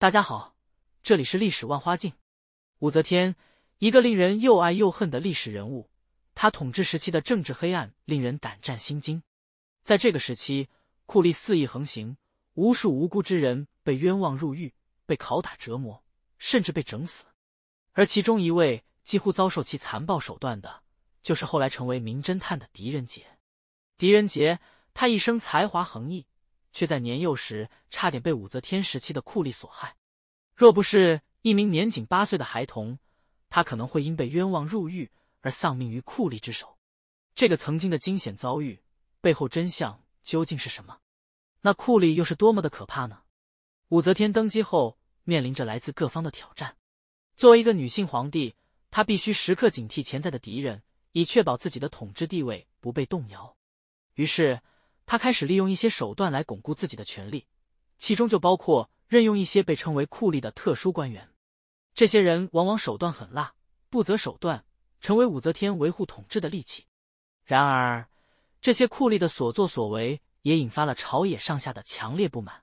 大家好，这里是历史万花镜。武则天，一个令人又爱又恨的历史人物。她统治时期的政治黑暗令人胆战心惊。在这个时期，酷吏肆意横行，无数无辜之人被冤枉入狱，被拷打折磨，甚至被整死。而其中一位几乎遭受其残暴手段的，就是后来成为名侦探的狄仁杰。狄仁杰，他一生才华横溢。却在年幼时差点被武则天时期的酷吏所害，若不是一名年仅八岁的孩童，他可能会因被冤枉入狱而丧命于酷吏之手。这个曾经的惊险遭遇背后真相究竟是什么？那酷吏又是多么的可怕呢？武则天登基后面临着来自各方的挑战，作为一个女性皇帝，她必须时刻警惕潜在的敌人，以确保自己的统治地位不被动摇。于是。他开始利用一些手段来巩固自己的权力，其中就包括任用一些被称为酷吏的特殊官员。这些人往往手段狠辣，不择手段，成为武则天维护统治的利器。然而，这些酷吏的所作所为也引发了朝野上下的强烈不满。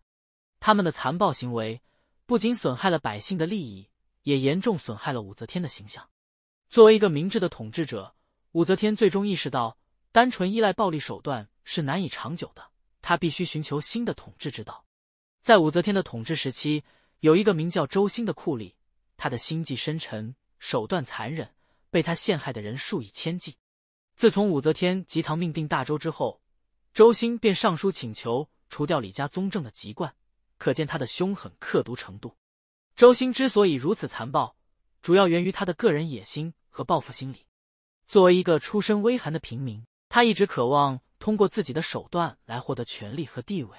他们的残暴行为不仅损害了百姓的利益，也严重损害了武则天的形象。作为一个明智的统治者，武则天最终意识到，单纯依赖暴力手段。是难以长久的，他必须寻求新的统治之道。在武则天的统治时期，有一个名叫周兴的酷吏，他的心计深沉，手段残忍，被他陷害的人数以千计。自从武则天即唐命定大周之后，周兴便上书请求除掉李家宗正的籍贯，可见他的凶狠刻毒程度。周兴之所以如此残暴，主要源于他的个人野心和报复心理。作为一个出身微寒的平民，他一直渴望。通过自己的手段来获得权力和地位。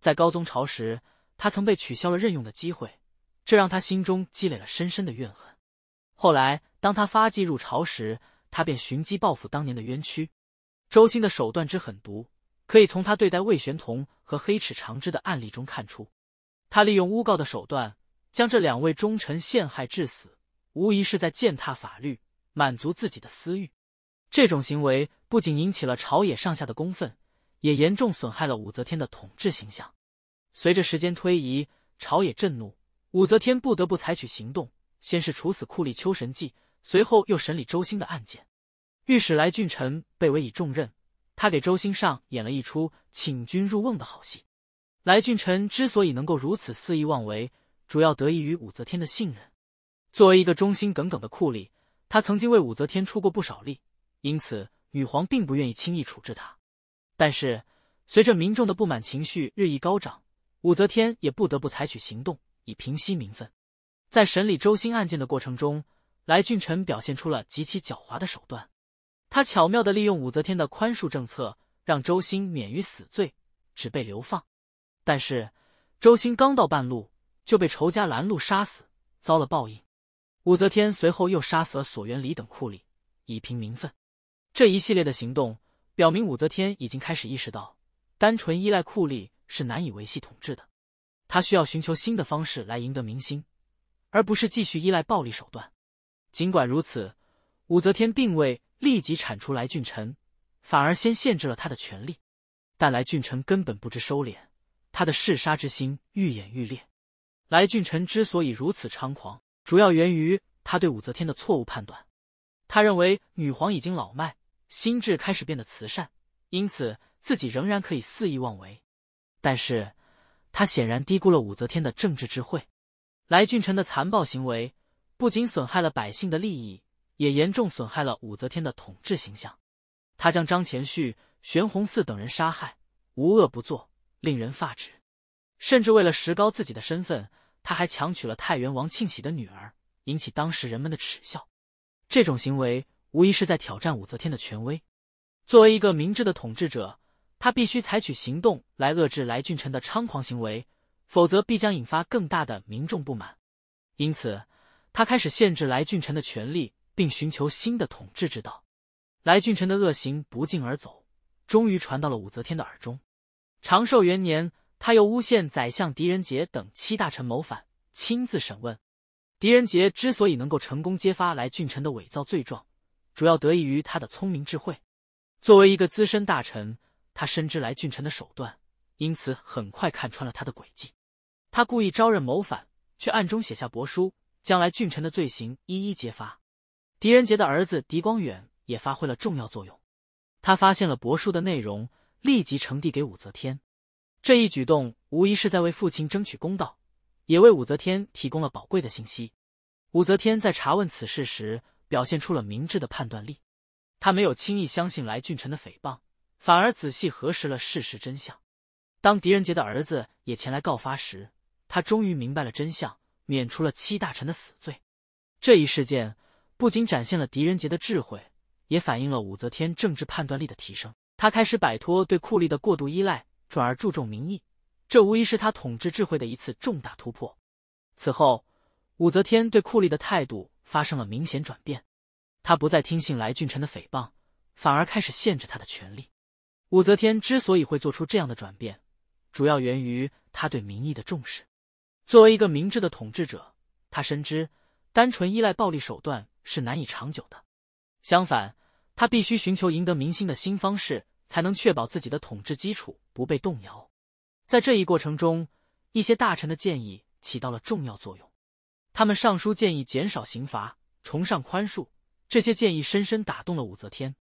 在高宗朝时，他曾被取消了任用的机会，这让他心中积累了深深的怨恨。后来，当他发迹入朝时，他便寻机报复当年的冤屈。周兴的手段之狠毒，可以从他对待魏玄同和黑齿常之的案例中看出。他利用诬告的手段，将这两位忠臣陷害致死，无疑是在践踏法律，满足自己的私欲。这种行为不仅引起了朝野上下的公愤，也严重损害了武则天的统治形象。随着时间推移，朝野震怒，武则天不得不采取行动。先是处死酷吏丘神记，随后又审理周兴的案件。御史来俊臣被委以重任，他给周兴上演了一出请君入瓮的好戏。来俊臣之所以能够如此肆意妄为，主要得益于武则天的信任。作为一个忠心耿耿的酷吏，他曾经为武则天出过不少力。因此，女皇并不愿意轻易处置他。但是，随着民众的不满情绪日益高涨，武则天也不得不采取行动以平息民愤。在审理周兴案件的过程中，来俊臣表现出了极其狡猾的手段。他巧妙地利用武则天的宽恕政策，让周兴免于死罪，只被流放。但是，周兴刚到半路就被仇家拦路杀死，遭了报应。武则天随后又杀死了索元礼等酷吏，以平民愤。这一系列的行动表明，武则天已经开始意识到，单纯依赖酷吏是难以维系统治的。他需要寻求新的方式来赢得民心，而不是继续依赖暴力手段。尽管如此，武则天并未立即铲除来俊臣，反而先限制了他的权利。但来俊臣根本不知收敛，他的嗜杀之心愈演愈烈。来俊臣之所以如此猖狂，主要源于他对武则天的错误判断。他认为女皇已经老迈。心智开始变得慈善，因此自己仍然可以肆意妄为。但是，他显然低估了武则天的政治智慧。来俊臣的残暴行为不仅损害了百姓的利益，也严重损害了武则天的统治形象。他将张前绪、玄弘寺等人杀害，无恶不作，令人发指。甚至为了石高自己的身份，他还强娶了太原王庆喜的女儿，引起当时人们的耻笑。这种行为。无疑是在挑战武则天的权威。作为一个明智的统治者，他必须采取行动来遏制来俊臣的猖狂行为，否则必将引发更大的民众不满。因此，他开始限制来俊臣的权利，并寻求新的统治之道。来俊臣的恶行不胫而走，终于传到了武则天的耳中。长寿元年，他又诬陷宰相狄仁杰等七大臣谋反，亲自审问。狄仁杰之所以能够成功揭发来俊臣的伪造罪状，主要得益于他的聪明智慧。作为一个资深大臣，他深知来俊臣的手段，因此很快看穿了他的诡计。他故意招认谋反，却暗中写下帛书，将来俊臣的罪行一一揭发。狄仁杰的儿子狄光远也发挥了重要作用。他发现了帛书的内容，立即呈递给武则天。这一举动无疑是在为父亲争取公道，也为武则天提供了宝贵的信息。武则天在查问此事时，表现出了明智的判断力，他没有轻易相信来俊臣的诽谤，反而仔细核实了事实真相。当狄仁杰的儿子也前来告发时，他终于明白了真相，免除了七大臣的死罪。这一事件不仅展现了狄仁杰的智慧，也反映了武则天政治判断力的提升。他开始摆脱对酷吏的过度依赖，转而注重民意，这无疑是他统治智慧的一次重大突破。此后，武则天对酷吏的态度。发生了明显转变，他不再听信来俊臣的诽谤，反而开始限制他的权利。武则天之所以会做出这样的转变，主要源于他对民意的重视。作为一个明智的统治者，他深知单纯依赖暴力手段是难以长久的。相反，他必须寻求赢得民心的新方式，才能确保自己的统治基础不被动摇。在这一过程中，一些大臣的建议起到了重要作用。他们上书建议减少刑罚，崇尚宽恕。这些建议深深打动了武则天，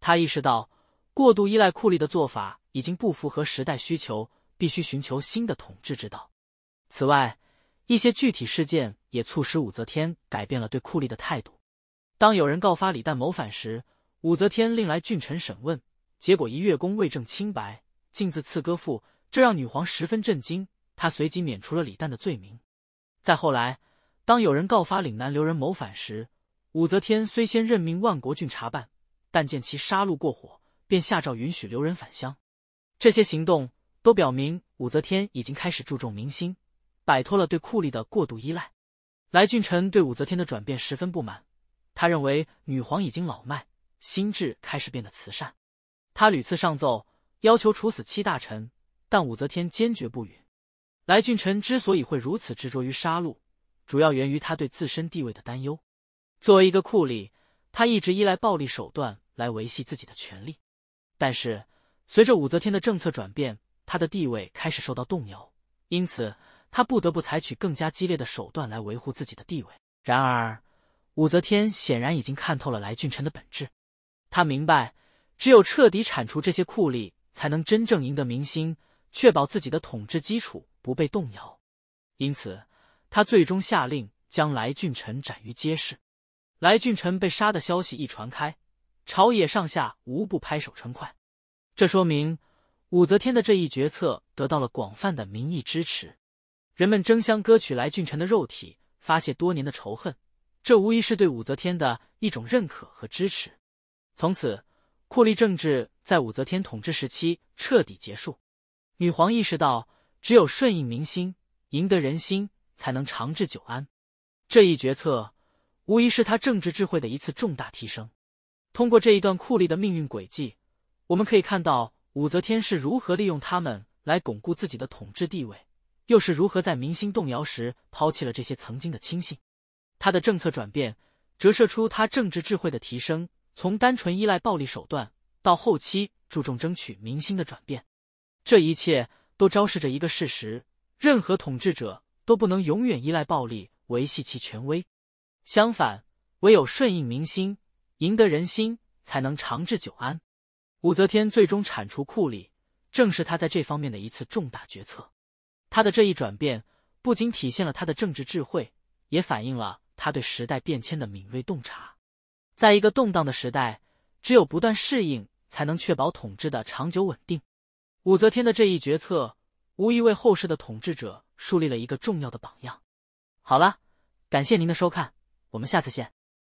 她意识到过度依赖酷吏的做法已经不符合时代需求，必须寻求新的统治之道。此外，一些具体事件也促使武则天改变了对酷吏的态度。当有人告发李旦谋反时，武则天令来郡臣审问，结果一月宫未证清白，竟自赐歌赋，这让女皇十分震惊。她随即免除了李旦的罪名。再后来。当有人告发岭南留人谋反时，武则天虽先任命万国俊查办，但见其杀戮过火，便下诏允许留人返乡。这些行动都表明，武则天已经开始注重民心，摆脱了对酷吏的过度依赖。来俊臣对武则天的转变十分不满，他认为女皇已经老迈，心智开始变得慈善。他屡次上奏，要求处死七大臣，但武则天坚决不允。来俊臣之所以会如此执着于杀戮，主要源于他对自身地位的担忧。作为一个酷吏，他一直依赖暴力手段来维系自己的权利。但是，随着武则天的政策转变，他的地位开始受到动摇，因此他不得不采取更加激烈的手段来维护自己的地位。然而，武则天显然已经看透了来俊臣的本质，他明白，只有彻底铲除这些酷吏，才能真正赢得民心，确保自己的统治基础不被动摇。因此，他最终下令将来俊臣斩于街市。来俊臣被杀的消息一传开，朝野上下无不拍手称快。这说明武则天的这一决策得到了广泛的民意支持。人们争相割取来俊臣的肉体，发泄多年的仇恨，这无疑是对武则天的一种认可和支持。从此，酷吏政治在武则天统治时期彻底结束。女皇意识到，只有顺应民心，赢得人心。才能长治久安，这一决策无疑是他政治智慧的一次重大提升。通过这一段酷吏的命运轨迹，我们可以看到武则天是如何利用他们来巩固自己的统治地位，又是如何在民心动摇时抛弃了这些曾经的亲信。他的政策转变折射出他政治智慧的提升，从单纯依赖暴力手段到后期注重争取民心的转变。这一切都昭示着一个事实：任何统治者。都不能永远依赖暴力维系其权威，相反，唯有顺应民心、赢得人心，才能长治久安。武则天最终铲除酷吏，正是她在这方面的一次重大决策。她的这一转变，不仅体现了她的政治智慧，也反映了她对时代变迁的敏锐洞察。在一个动荡的时代，只有不断适应，才能确保统治的长久稳定。武则天的这一决策。无疑为后世的统治者树立了一个重要的榜样。好了，感谢您的收看，我们下次见。